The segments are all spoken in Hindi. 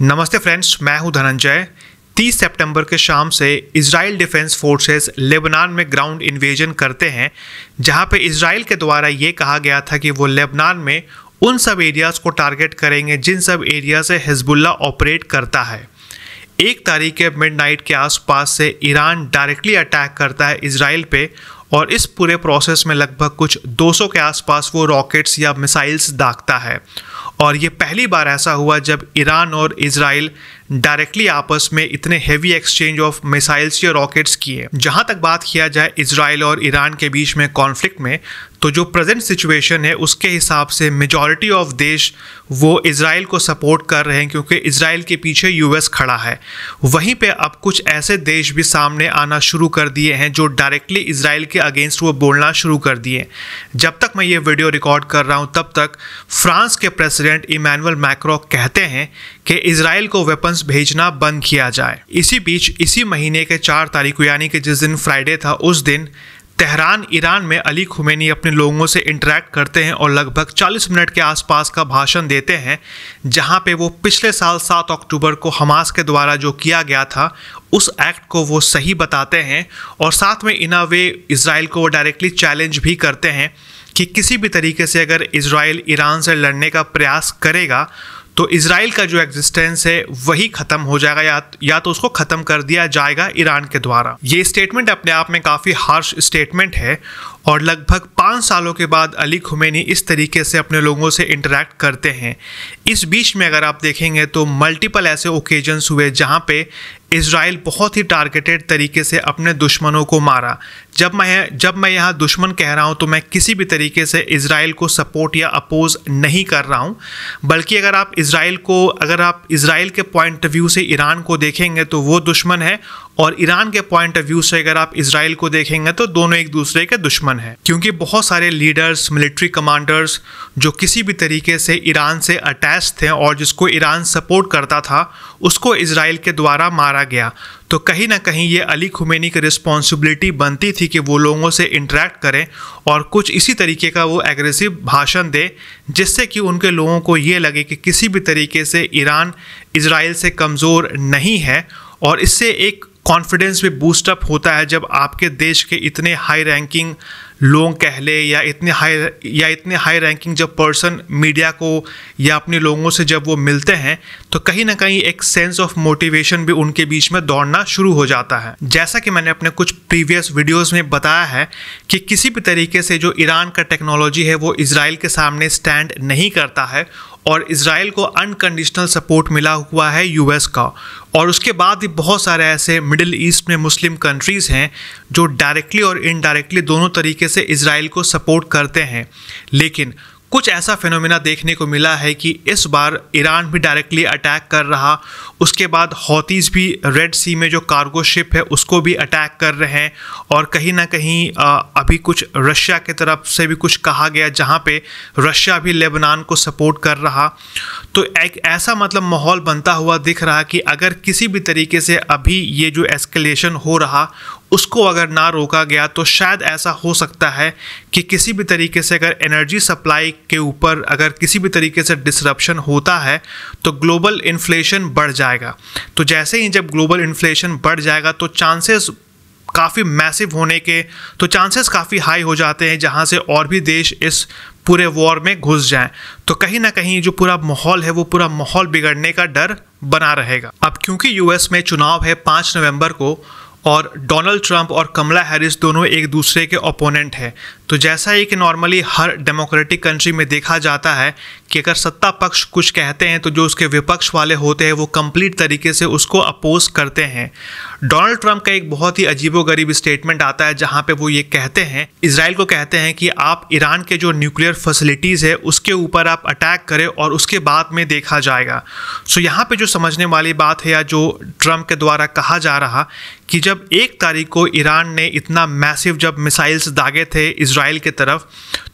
नमस्ते फ्रेंड्स मैं हूं धनंजय 30 सितंबर के शाम से इसराइल डिफेंस फोर्सेस लेबनान में ग्राउंड इन्वेजन करते हैं जहां पे इसराइल के द्वारा ये कहा गया था कि वो लेबनान में उन सब एरियाज़ को टारगेट करेंगे जिन सब एरिया से हिजबुल्ला ऑपरेट करता है एक तारीख के मिडनाइट के आसपास से ईरान डायरेक्टली अटैक करता है इसराइल पे और इस पूरे प्रोसेस में लगभग कुछ 200 के आसपास वो रॉकेट्स या मिसाइल्स दागता है और ये पहली बार ऐसा हुआ जब ईरान और इसराइल डायरेक्टली आपस में इतने हैवी एक्सचेंज ऑफ मिसाइल्स या रॉकेट्स किए जहां तक बात किया जाए इसराइल और ईरान के बीच में कॉन्फ्लिक्ट में तो जो प्रेजेंट सिचुएशन है उसके हिसाब से मेजॉरिटी ऑफ देश वो इसराइल को सपोर्ट कर रहे हैं क्योंकि इसराइल के पीछे यूएस खड़ा है वहीं पे अब कुछ ऐसे देश भी सामने आना शुरू कर दिए हैं जो डायरेक्टली इसराइल के अगेंस्ट वो बोलना शुरू कर दिए जब तक मैं ये वीडियो रिकॉर्ड कर रहा हूँ तब तक फ्रांस के प्रेसिडेंट इमैनुअल मैक्रो कहते हैं कि इसराइल को वेपन्स भेजना बंद किया जाए इसी बीच इसी महीने के चार तारीख को यानी कि जिस दिन फ्राइडे था उस दिन तेहरान ईरान में अली खुमैनी अपने लोगों से इंटरेक्ट करते हैं और लगभग 40 मिनट के आसपास का भाषण देते हैं जहां पे वो पिछले साल 7 अक्टूबर को हमास के द्वारा जो किया गया था उस एक्ट को वो सही बताते हैं और साथ में इन अ वे इसराइल को वो डायरेक्टली चैलेंज भी करते हैं कि किसी भी तरीके से अगर इसराइल ईरान से लड़ने का प्रयास करेगा तो इसराइल का जो एग्जिस्टेंस है वही ख़त्म हो जाएगा या या तो उसको ख़त्म कर दिया जाएगा ईरान के द्वारा ये स्टेटमेंट अपने आप में काफ़ी हार्श स्टेटमेंट है और लगभग पाँच सालों के बाद अली खुमैनी इस तरीके से अपने लोगों से इंटरेक्ट करते हैं इस बीच में अगर आप देखेंगे तो मल्टीपल ऐसे ओकेजन्स हुए जहाँ पे इसराइल बहुत ही टारगेटेड तरीके से अपने दुश्मनों को मारा जब मैं जब मैं यहाँ दुश्मन कह रहा हूँ तो मैं किसी भी तरीके से इसराइल को सपोर्ट या अपोज नहीं कर रहा हूँ बल्कि अगर आप इसराइल को अगर आप इसराइल के पॉइंट ऑफ व्यू से ईरान को देखेंगे तो वो दुश्मन है और ईरान के पॉइंट ऑफ व्यू से अगर आप इसराइल को देखेंगे तो दोनों एक दूसरे के दुश्मन हैं क्योंकि बहुत सारे लीडर्स मिलिट्री कमांडर्स जो किसी भी तरीके से ईरान से अटैच थे और जिसको ईरान सपोर्ट करता था उसको इसराइल के द्वारा मारा गया तो कहीं ना कहीं ये अली खुमेनी की रिस्पॉन्सिबिलिटी बनती थी कि वो लोगों से इंटरेक्ट करें और कुछ इसी तरीके का वो एग्रेसिव भाषण दे जिससे कि उनके लोगों को ये लगे कि किसी भी तरीके से ईरान इसराइल से कमज़ोर नहीं है और इससे एक कॉन्फिडेंस भी बूस्टअप होता है जब आपके देश के इतने हाई रैंकिंग लोग कह ले या इतने हाई या इतने हाई रैंकिंग जब पर्सन मीडिया को या अपने लोगों से जब वो मिलते हैं तो कहीं ना कहीं एक सेंस ऑफ मोटिवेशन भी उनके बीच में दौड़ना शुरू हो जाता है जैसा कि मैंने अपने कुछ प्रीवियस वीडियोस में बताया है कि किसी भी तरीके से जो ईरान का टेक्नोलॉजी है वो इसराइल के सामने स्टैंड नहीं करता है और इसराइल को अनकंडीशनल सपोर्ट मिला हुआ है यूएस का और उसके बाद भी बहुत सारे ऐसे मिडिल ईस्ट में मुस्लिम कंट्रीज़ हैं जो डायरेक्टली और इनडायरेक्टली दोनों तरीके से इसराइल को सपोर्ट करते हैं लेकिन कुछ ऐसा फेनोमेना देखने को मिला है कि इस बार ईरान भी डायरेक्टली अटैक कर रहा उसके बाद हौतीज़ भी रेड सी में जो कार्गो शिप है उसको भी अटैक कर रहे हैं और कहीं ना कहीं अभी कुछ रशिया की तरफ से भी कुछ कहा गया जहां पे रशिया भी लेबनान को सपोर्ट कर रहा तो एक ऐसा मतलब माहौल बनता हुआ दिख रहा कि अगर किसी भी तरीके से अभी ये जो एस्केलेशन हो रहा उसको अगर ना रोका गया तो शायद ऐसा हो सकता है कि किसी भी तरीके से अगर एनर्जी सप्लाई के ऊपर अगर किसी भी तरीके से डिसरप्शन होता है तो ग्लोबल इन्फ्लेशन बढ़ जाएगा तो जैसे ही जब ग्लोबल इन्फ्लेशन बढ़ जाएगा तो चांसेस काफ़ी मैसिव होने के तो चांसेस काफ़ी हाई हो जाते हैं जहाँ से और भी देश इस पूरे वॉर में घुस जाएं तो कहीं ना कहीं जो पूरा माहौल है वो पूरा माहौल बिगड़ने का डर बना रहेगा अब क्योंकि यूएस में चुनाव है पाँच नवंबर को और डोनाल्ड ट्रंप और कमला हैरिस दोनों एक दूसरे के ओपोनेंट हैं तो जैसा ही कि नॉर्मली हर डेमोक्रेटिक कंट्री में देखा जाता है कि अगर सत्ता पक्ष कुछ कहते हैं तो जो उसके विपक्ष वाले होते हैं वो कंप्लीट तरीके से उसको अपोज करते हैं डोनाल्ड ट्रंप का एक बहुत ही अजीबोगरीब स्टेटमेंट आता है जहां पे वो ये कहते हैं इसराइल को कहते हैं कि आप ईरान के जो न्यूक्लियर फैसिलिटीज़ है उसके ऊपर आप अटैक करें और उसके बाद में देखा जाएगा सो यहाँ पर जो समझने वाली बात है या जो ट्रंप के द्वारा कहा जा रहा कि जब एक तारीख को ईरान ने इतना मैसिव जब मिसाइल्स दागे थे इसराइल के तरफ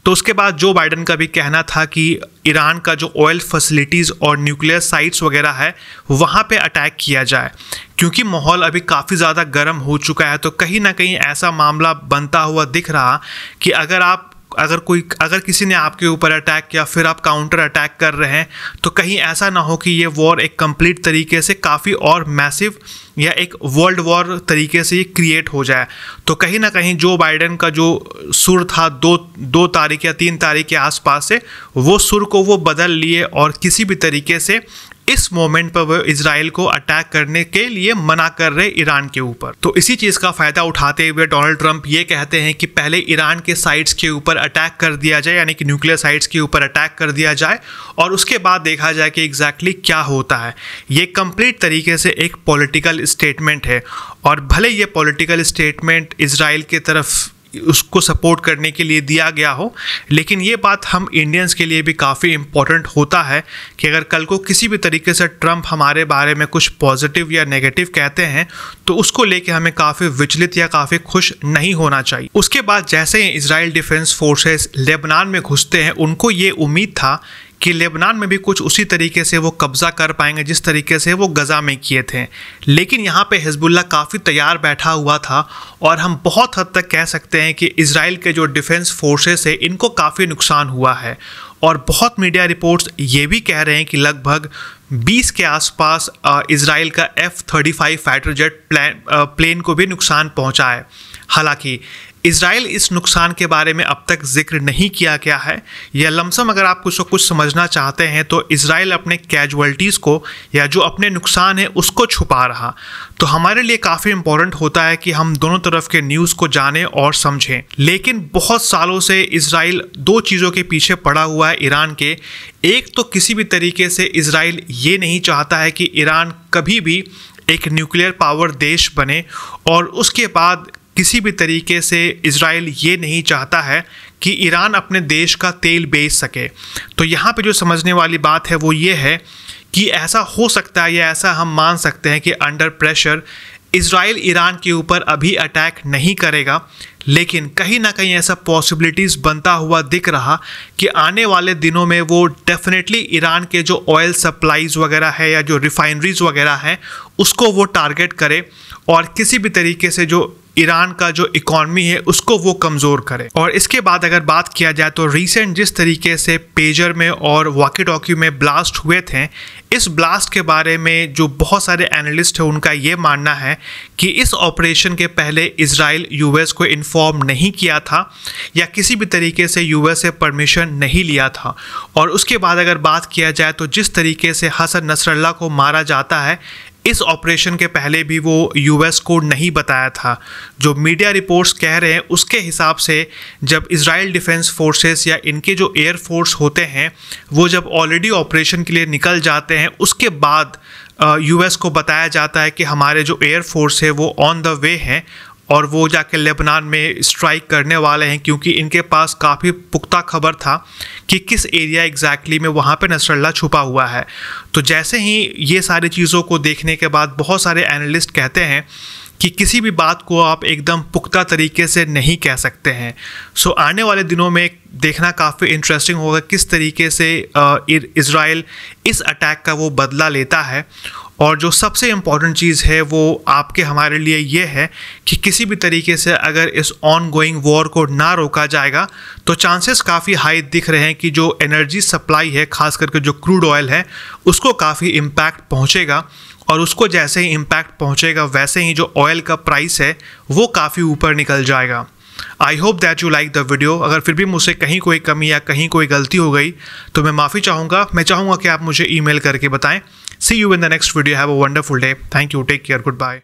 तो उसके बाद जो बाइडन का भी कहना था कि ईरान का जो ऑयल फैसिलिटीज़ और न्यूक्लियर साइट्स वगैरह है वहाँ पे अटैक किया जाए क्योंकि माहौल अभी काफ़ी ज़्यादा गर्म हो चुका है तो कहीं ना कहीं ऐसा मामला बनता हुआ दिख रहा कि अगर आप अगर कोई अगर किसी ने आपके ऊपर अटैक या फिर आप काउंटर अटैक कर रहे हैं तो कहीं ऐसा ना हो कि ये वॉर एक कंप्लीट तरीके से काफ़ी और मैसिव या एक वर्ल्ड वॉर तरीके से ये क्रिएट हो जाए तो कहीं ना कहीं जो बाइडेन का जो सुर था दो दो तारीख या तीन तारीख के आसपास से वो सुर को वो बदल लिए और किसी भी तरीके से इस मोमेंट पर वो इसराइल को अटैक करने के लिए मना कर रहे ईरान के ऊपर तो इसी चीज का फायदा उठाते हुए डोनाल्ड ट्रंप ये कहते हैं कि पहले ईरान के साइट्स के ऊपर अटैक कर दिया जाए यानी कि न्यूक्लियर साइट्स के ऊपर अटैक कर दिया जाए और उसके बाद देखा जाए कि एग्जैक्टली exactly क्या होता है ये कंप्लीट तरीके से एक पॉलिटिकल स्टेटमेंट है और भले ये पॉलिटिकल स्टेटमेंट इसराइल की तरफ उसको सपोर्ट करने के लिए दिया गया हो लेकिन ये बात हम इंडियंस के लिए भी काफ़ी इम्पोर्टेंट होता है कि अगर कल को किसी भी तरीके से ट्रंप हमारे बारे में कुछ पॉजिटिव या नेगेटिव कहते हैं तो उसको लेके हमें काफ़ी विचलित या काफ़ी खुश नहीं होना चाहिए उसके बाद जैसे ही इसराइल डिफेंस फोर्सेस लेबनान में घुसते हैं उनको ये उम्मीद था कि लेबनान में भी कुछ उसी तरीके से वो कब्ज़ा कर पाएंगे जिस तरीके से वो गज़ा में किए थे लेकिन यहाँ पे हिजबुल्ला काफ़ी तैयार बैठा हुआ था और हम बहुत हद तक कह सकते हैं कि इसराइल के जो डिफेंस फोर्सेस है इनको काफ़ी नुकसान हुआ है और बहुत मीडिया रिपोर्ट्स ये भी कह रहे हैं कि लगभग 20 के आसपास इसराइल का F thirty five fighter jet plane को भी नुकसान पहुंचा है हालांकि इसराइल इस नुकसान के बारे में अब तक जिक्र नहीं किया गया है या लमसम अगर आप कुछ कुछ समझना चाहते हैं तो इसराइल अपने कैजुअल्टीज़ को या जो अपने नुकसान है उसको छुपा रहा तो हमारे लिए काफ़ी इम्पोर्टेंट होता है कि हम दोनों तरफ के न्यूज़ को जानें और समझें लेकिन बहुत सालों से इसराइल दो चीज़ों के पीछे पड़ा हुआ है ईरान के एक तो किसी भी तरीके से इसराइल ये नहीं चाहता है कि ईरान कभी भी एक न्यूक्लियर पावर देश बने और उसके बाद किसी भी तरीके से इसराइल ये नहीं चाहता है कि ईरान अपने देश का तेल बेच सके तो यहाँ पे जो समझने वाली बात है वो ये है कि ऐसा हो सकता है या ऐसा हम मान सकते हैं कि अंडर प्रेशर इसराइल ईरान के ऊपर अभी अटैक नहीं करेगा लेकिन कहीं ना कहीं ऐसा पॉसिबिलिटीज़ बनता हुआ दिख रहा कि आने वाले दिनों में वो डेफिनेटली ईरान के जो ऑयल सप्लाईज़ वगैरह है या जो रिफाइनरीज़ वगैरह हैं उसको वो टारगेट करे और किसी भी तरीके से जो ईरान का जो इकॉनमी है उसको वो कमज़ोर करे और इसके बाद अगर बात किया जाए तो रिसेंट जिस तरीके से पेजर में और वाकी टॉकी में ब्लास्ट हुए थे इस ब्लास्ट के बारे में जो बहुत सारे एनालिस्ट हैं उनका ये मानना है कि इस ऑपरेशन के पहले इसराइल यूएस को इन्फॉर्म नहीं किया था या किसी भी तरीके से यूएस से परमिशन नहीं लिया था और उसके बाद अगर बात किया जाए तो जिस तरीके से हसन नसरल्ला को मारा जाता है इस ऑपरेशन के पहले भी वो यूएस को नहीं बताया था जो मीडिया रिपोर्ट्स कह रहे हैं उसके हिसाब से जब इसराइल डिफेंस फोर्सेस या इनके जो एयर फोर्स होते हैं वो जब ऑलरेडी ऑपरेशन के लिए निकल जाते हैं उसके बाद यूएस को बताया जाता है कि हमारे जो एयर फोर्स है वो ऑन द वे हैं और वो जाके लेबनान में स्ट्राइक करने वाले हैं क्योंकि इनके पास काफ़ी पुख्ता खबर था कि किस एरिया एग्जैक्टली में वहाँ पे नसरल्ला छुपा हुआ है तो जैसे ही ये सारी चीज़ों को देखने के बाद बहुत सारे एनालिस्ट कहते हैं कि किसी भी बात को आप एकदम पुख्ता तरीके से नहीं कह सकते हैं सो so, आने वाले दिनों में देखना काफ़ी इंटरेस्टिंग होगा किस तरीके से इसराइल इस अटैक का वो बदला लेता है और जो सबसे इम्पॉर्टेंट चीज़ है वो आपके हमारे लिए ये है कि किसी भी तरीके से अगर इस ऑन गोइंग वॉर को ना रोका जाएगा तो चांसेस काफ़ी हाई दिख रहे हैं कि जो एनर्जी सप्लाई है खास करके जो क्रूड ऑयल है उसको काफ़ी इम्पैक्ट पहुँचेगा और उसको जैसे ही इम्पैक्ट पहुँचेगा वैसे ही जो ऑयल का प्राइस है वो काफ़ी ऊपर निकल जाएगा I hope that you like the video अगर फिर भी मुझसे कहीं कोई कमी या कहीं कोई गलती हो गई तो मैं माफ़ी चाहूँगा मैं चाहूँगा कि आप मुझे ईमेल करके बताएं See you in the next video. Have a wonderful day. Thank you. Take care. Goodbye.